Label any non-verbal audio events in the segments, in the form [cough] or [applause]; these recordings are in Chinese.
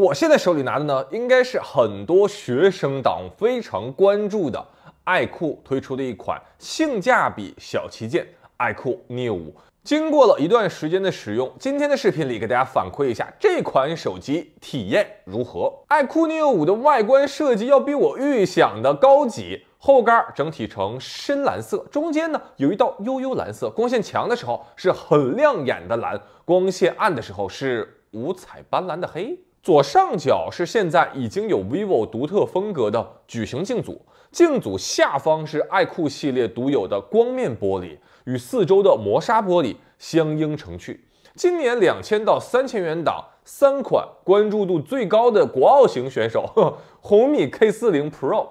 我现在手里拿的呢，应该是很多学生党非常关注的爱酷推出的一款性价比小旗舰爱酷 Neo 五。经过了一段时间的使用，今天的视频里给大家反馈一下这款手机体验如何。爱酷 Neo 五的外观设计要比我预想的高级，后盖整体呈深蓝色，中间呢有一道悠悠蓝色，光线强的时候是很亮眼的蓝，光线暗的时候是五彩斑斓的黑。左上角是现在已经有 vivo 独特风格的矩形镜组，镜组下方是 iQOO 系列独有的光面玻璃，与四周的磨砂玻璃相映成趣。今年两千到三千元档，三款关注度最高的国奥型选手：[laughs] 红米 K40 Pro、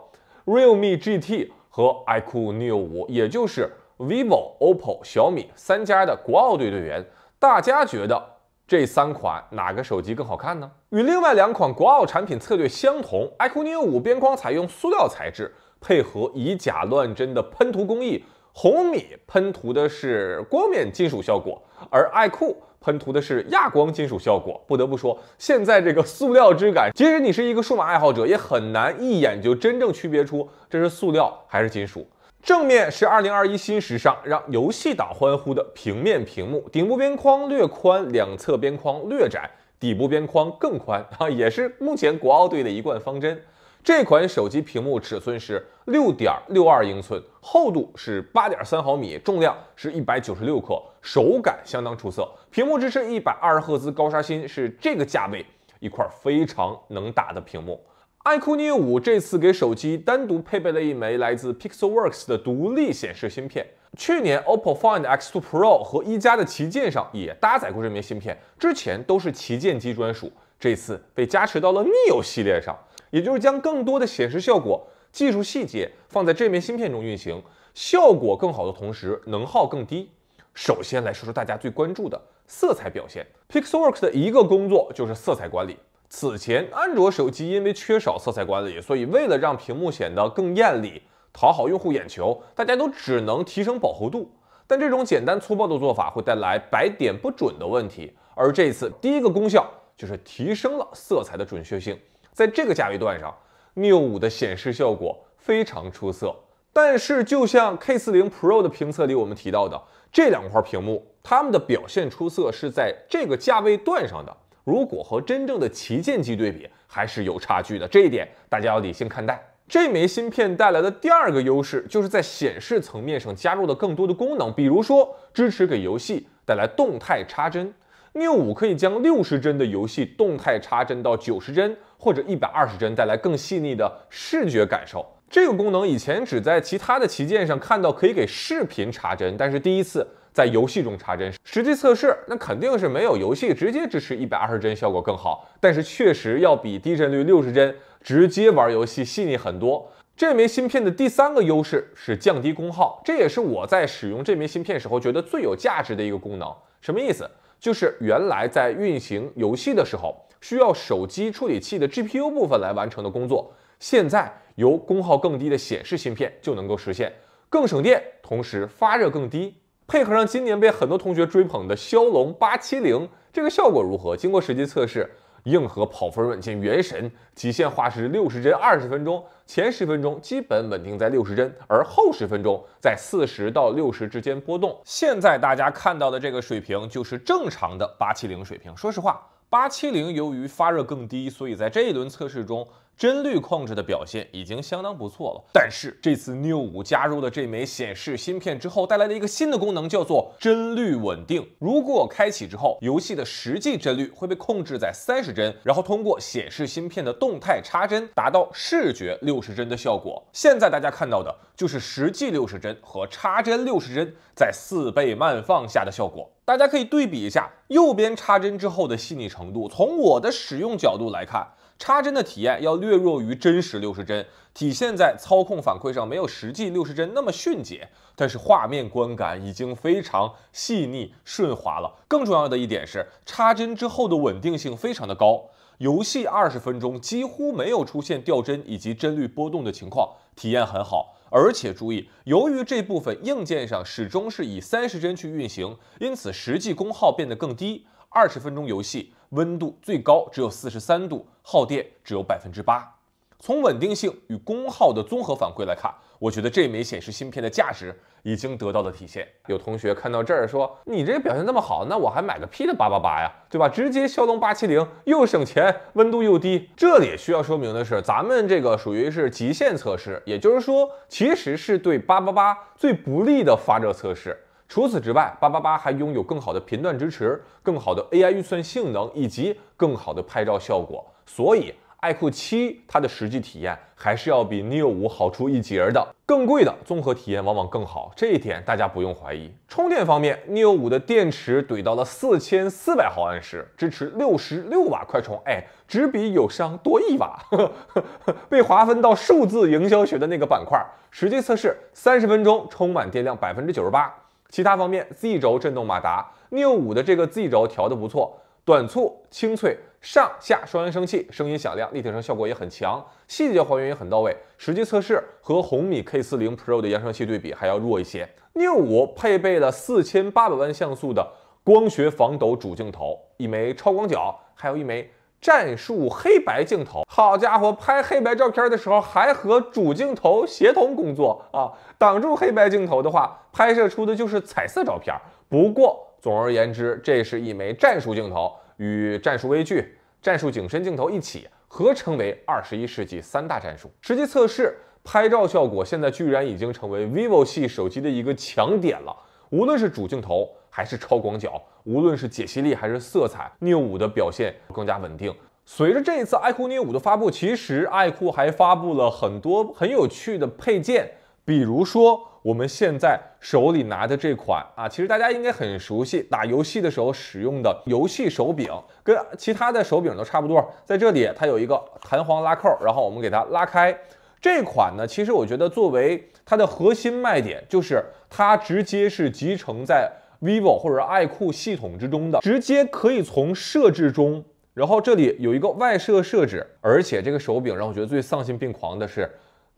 Realme GT 和 iQOO Neo 5，也就是 vivo、OPPO、小米三家的国奥队队员。大家觉得？这三款哪个手机更好看呢？与另外两款国奥产品策略相同，iQOO Neo 5边框采用塑料材质，配合以假乱真的喷涂工艺。红米喷涂的是光面金属效果，而爱酷喷涂的是亚光金属效果。不得不说，现在这个塑料质感，即使你是一个数码爱好者，也很难一眼就真正区别出这是塑料还是金属。正面是二零二一新时尚，让游戏党欢呼的平面屏幕，顶部边框略宽，两侧边框略窄，底部边框更宽 [laughs] 啊，也是目前国奥队的一贯方针。这款手机屏幕尺寸是六点六二英寸，厚度是八点三毫米，重量是一百九十六克，手感相当出色。屏幕支持一百二十赫兹高刷新，是这个价位一块非常能打的屏幕。iQOO Neo 5这次给手机单独配备了一枚来自 Pixel Works 的独立显示芯片。去年 OPPO Find X2 Pro 和一加的旗舰上也搭载过这枚芯片，之前都是旗舰机专属。这次被加持到了 Neo 系列上，也就是将更多的显示效果、技术细节放在这枚芯片中运行，效果更好的同时能耗更低。首先来说说大家最关注的色彩表现。Pixel Works 的一个工作就是色彩管理。此前，安卓手机因为缺少色彩管理，所以为了让屏幕显得更艳丽，讨好用户眼球，大家都只能提升饱和度。但这种简单粗暴的做法会带来白点不准的问题。而这次第一个功效就是提升了色彩的准确性。在这个价位段上 n o 五的显示效果非常出色。但是，就像 K 四零 Pro 的评测里我们提到的，这两块屏幕它们的表现出色是在这个价位段上的。如果和真正的旗舰机对比，还是有差距的。这一点大家要理性看待。这枚芯片带来的第二个优势，就是在显示层面上加入了更多的功能，比如说支持给游戏带来动态插帧。n o w 5可以将六十帧的游戏动态插帧到九十帧或者一百二十帧，带来更细腻的视觉感受。这个功能以前只在其他的旗舰上看到，可以给视频插帧，但是第一次。在游戏中插帧，实际测试那肯定是没有游戏直接支持一百二十帧效果更好，但是确实要比低帧率六十帧直接玩游戏细腻很多。这枚芯片的第三个优势是降低功耗，这也是我在使用这枚芯片时候觉得最有价值的一个功能。什么意思？就是原来在运行游戏的时候需要手机处理器的 GPU 部分来完成的工作，现在由功耗更低的显示芯片就能够实现，更省电，同时发热更低。配合上今年被很多同学追捧的骁龙八七零，这个效果如何？经过实际测试，硬核跑分软件《原神》极限画质六十帧二十分钟，前十分钟基本稳定在六十帧，而后十分钟在四十到六十之间波动。现在大家看到的这个水平就是正常的八七零水平。说实话，八七零由于发热更低，所以在这一轮测试中。帧率控制的表现已经相当不错了，但是这次 new 五加入了这枚显示芯片之后，带来了一个新的功能，叫做帧率稳定。如果我开启之后，游戏的实际帧率会被控制在三十帧，然后通过显示芯片的动态插帧，达到视觉六十帧的效果。现在大家看到的就是实际六十帧和插帧六十帧在四倍慢放下的效果，大家可以对比一下右边插帧之后的细腻程度。从我的使用角度来看。插帧的体验要略弱于真实六十帧，体现在操控反馈上没有实际六十帧那么迅捷，但是画面观感已经非常细腻顺滑了。更重要的一点是，插帧之后的稳定性非常的高，游戏二十分钟几乎没有出现掉帧以及帧率波动的情况，体验很好。而且注意，由于这部分硬件上始终是以三十帧去运行，因此实际功耗变得更低。二十分钟游戏。温度最高只有四十三度，耗电只有百分之八。从稳定性与功耗的综合反馈来看，我觉得这枚显示芯片的价值已经得到了体现。有同学看到这儿说：“你这表现那么好，那我还买个 P 的八八八呀？对吧？直接骁龙八七零，又省钱，温度又低。”这里需要说明的是，咱们这个属于是极限测试，也就是说，其实是对八八八最不利的发热测试。除此之外，八八八还拥有更好的频段支持、更好的 AI 预算性能以及更好的拍照效果，所以爱酷七它的实际体验还是要比 Neo 五好出一截的。更贵的综合体验往往更好，这一点大家不用怀疑。充电方面，Neo 五的电池怼到了四千四百毫安时，支持六十六瓦快充，哎，只比友商多一瓦，呵呵呵，被划分到数字营销学的那个板块。实际测试，三十分钟充满电量百分之九十八。其他方面，Z 轴震动马达 n e o 五的这个 Z 轴调的不错，短促清脆，上下双扬声器声音响亮，立体声效果也很强，细节还原也很到位。实际测试和红米 K 四零 Pro 的扬声器对比还要弱一些。n e o 五配备了四千八百万像素的光学防抖主镜头，一枚超广角，还有一枚。战术黑白镜头，好家伙，拍黑白照片的时候还和主镜头协同工作啊！挡住黑白镜头的话，拍摄出的就是彩色照片。不过，总而言之，这是一枚战术镜头，与战术微距、战术景深镜头一起合称为二十一世纪三大战术。实际测试拍照效果，现在居然已经成为 vivo 系手机的一个强点了。无论是主镜头。还是超广角，无论是解析力还是色彩 n o 五的表现更加稳定。随着这一次 i q o o n e 五的发布，其实 iQOO 还发布了很多很有趣的配件，比如说我们现在手里拿的这款啊，其实大家应该很熟悉，打游戏的时候使用的游戏手柄，跟其他的手柄都差不多。在这里，它有一个弹簧拉扣，然后我们给它拉开。这款呢，其实我觉得作为它的核心卖点，就是它直接是集成在。vivo 或者爱酷系统之中的，直接可以从设置中，然后这里有一个外设设置，而且这个手柄让我觉得最丧心病狂的是，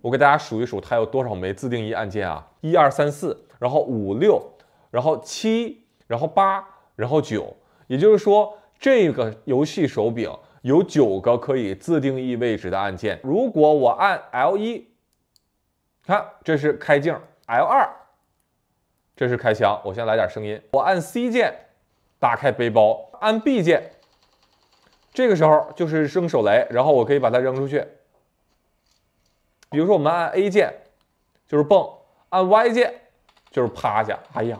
我给大家数一数它有多少枚自定义按键啊，一二三四，然后五六，然后七，然后八，然后九，也就是说这个游戏手柄有九个可以自定义位置的按键，如果我按 L 一，看这是开镜，L 二。这是开枪，我先来点声音。我按 C 键打开背包，按 B 键，这个时候就是扔手雷，然后我可以把它扔出去。比如说我们按 A 键就是蹦，按 Y 键就是趴下。哎呀，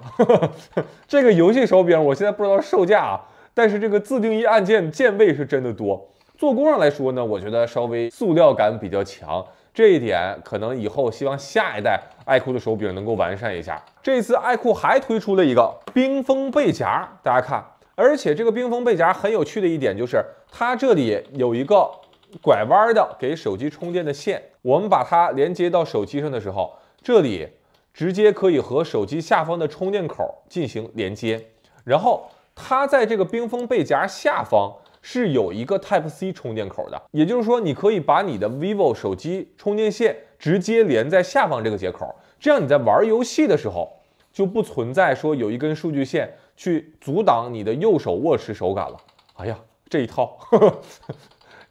[laughs] 这个游戏手柄我现在不知道售价，啊，但是这个自定义按键键位是真的多。做工上来说呢，我觉得稍微塑料感比较强。这一点可能以后希望下一代爱酷的手柄能够完善一下。这次爱酷还推出了一个冰封背夹，大家看，而且这个冰封背夹很有趣的一点就是，它这里有一个拐弯的给手机充电的线，我们把它连接到手机上的时候，这里直接可以和手机下方的充电口进行连接，然后它在这个冰封背夹下方。是有一个 Type C 充电口的，也就是说，你可以把你的 vivo 手机充电线直接连在下方这个接口，这样你在玩游戏的时候就不存在说有一根数据线去阻挡你的右手握持手感了。哎呀，这一套，呵 [laughs] 呵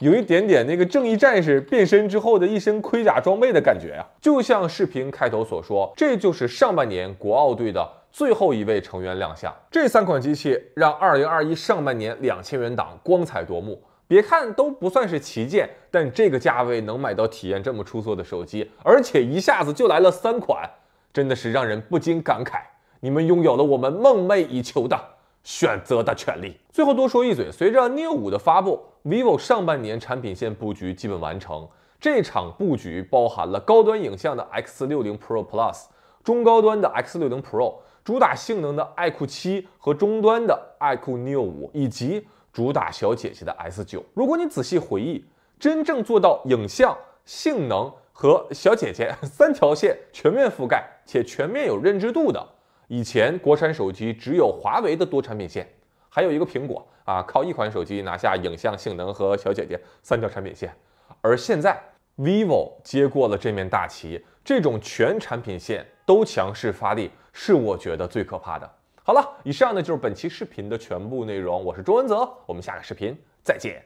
有一点点那个正义战士变身之后的一身盔甲装备的感觉呀，就像视频开头所说，这就是上半年国奥队的。最后一位成员亮相，这三款机器让二零二一上半年两千元档光彩夺目。别看都不算是旗舰，但这个价位能买到体验这么出色的手机，而且一下子就来了三款，真的是让人不禁感慨：你们拥有了我们梦寐以求的选择的权利。最后多说一嘴，随着 n e o 5五的发布，vivo 上半年产品线布局基本完成。这场布局包含了高端影像的 X60 Pro Plus，中高端的 X60 Pro。主打性能的 iQOO 七和中端的 iQOO Neo 五，以及主打小姐姐的 S 九。如果你仔细回忆，真正做到影像、性能和小姐姐 [laughs] 三条线全面覆盖且全面有认知度的，以前国产手机只有华为的多产品线，还有一个苹果啊，靠一款手机拿下影像、性能和小姐姐三条产品线。而现在，vivo 接过了这面大旗。这种全产品线都强势发力，是我觉得最可怕的。好了，以上呢就是本期视频的全部内容。我是周文泽，我们下个视频再见。